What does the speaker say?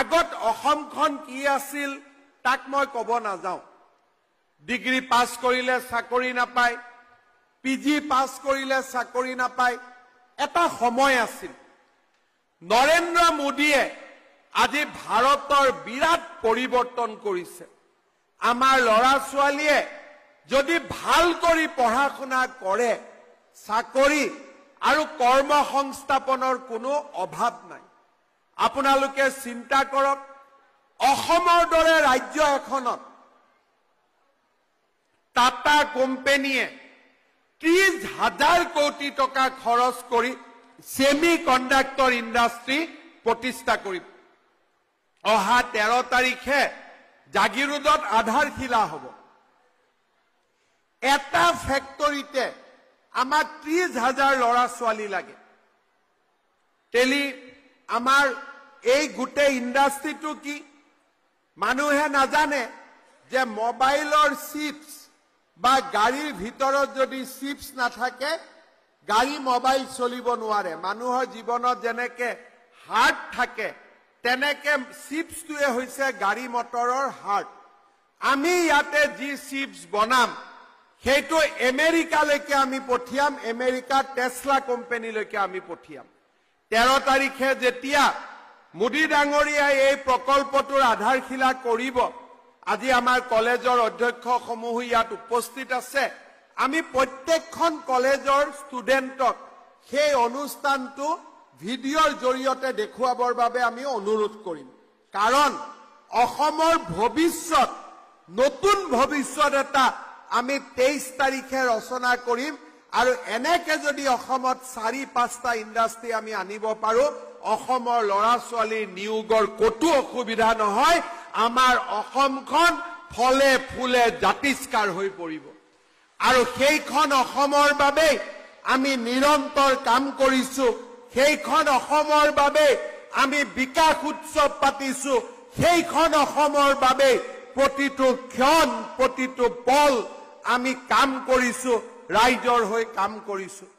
আগত অসমখন কি আছিল তাক মই কব নাযাওঁ ডিগ্ৰী পাছ কৰিলে চাকৰি নাপায় পি জি পাছ কৰিলে চাকৰি নাপায় এটা সময় আছিল নৰেন্দ্ৰ মোদীয়ে আজি ভাৰতৰ বিৰাট পৰিৱৰ্তন কৰিছে আমাৰ ল'ৰা ছোৱালীয়ে যদি ভাল কৰি পঢ়া শুনা কৰে চাকৰি আৰু কৰ্মসংস্থাপনৰ কোনো অভাৱ নাই আপোনালোকে চিন্তা কৰক অসমৰ দৰে ৰাজ্য এখনত টাটা কোম্পেনীয়ে ত্ৰিশ হাজাৰ কোটি টকা খৰচ কৰি চেমি কণ্ডাক্টৰ ইণ্ডাষ্ট্ৰী প্ৰতিষ্ঠা কৰিব অহা তেৰ তাৰিখে জাগিৰোডত আধাৰশিলা হ'ব এটা ফেক্টৰীতে আমাৰ ত্ৰিশ হাজাৰ ল'ৰা ছোৱালী লাগে টেলি আমাৰ এই গোটেই ইণ্ডাষ্ট্ৰিটো কি মানুহে নাজানে যে মোবাইলৰ চিপছ বা গাড়ীৰ ভিতৰত যদি চিপছ নাথাকে গাড়ী মোবাইল চলিব নোৱাৰে মানুহৰ জীৱনত যেনেকে হাৰ্ট থাকে তেনেকে চিপছটোৱে হৈছে গাড়ী মটৰৰ হাৰ্ট আমি ইয়াতে যি চিপছ বনাম সেইটো আমেৰিকালৈকে আমি পঠিয়াম আমেৰিকাৰ টেছলা কোম্পানীলৈকে আমি পঠিয়াম তেৰ তাৰিখে যেতিয়া মোদী ডাঙৰীয়াই এই প্ৰকল্পটোৰ আধাৰশিলা কৰিব আজি আমাৰ কলেজৰ অধ্যক্ষসমূহো ইয়াত উপস্থিত আছে আমি প্ৰত্যেকখন কলেজৰ ষ্টুডেণ্টক সেই অনুষ্ঠানটো ভিডিঅ'ৰ জৰিয়তে দেখুৱাবৰ বাবে আমি অনুৰোধ কৰিম কাৰণ অসমৰ ভৱিষ্যত নতুন ভৱিষ্যত এটা আমি তেইছ তাৰিখে ৰচনা কৰিম আৰু এনেকে যদি অসমত চাৰি পাঁচটা ইণ্ডাষ্ট্ৰী আমি আনিব পাৰো অসমৰ ল'ৰা ছোৱালীৰ নিয়োগৰ কতো অসুবিধা নহয় আমাৰ অসমখন ফলে ফুলে জাতিষ্কাৰ হৈ পৰিব আৰু সেইখন অসমৰ বাবেই আমি নিৰন্তৰ কাম কৰিছো সেইখন অসমৰ বাবে আমি বিকাশ উৎসৱ পাতিছো সেইখন অসমৰ বাবেই প্ৰতিটো ক্ষণ প্ৰতিটো পল আমি কাম কৰিছো ৰাইজৰ হৈ কাম কৰিছোঁ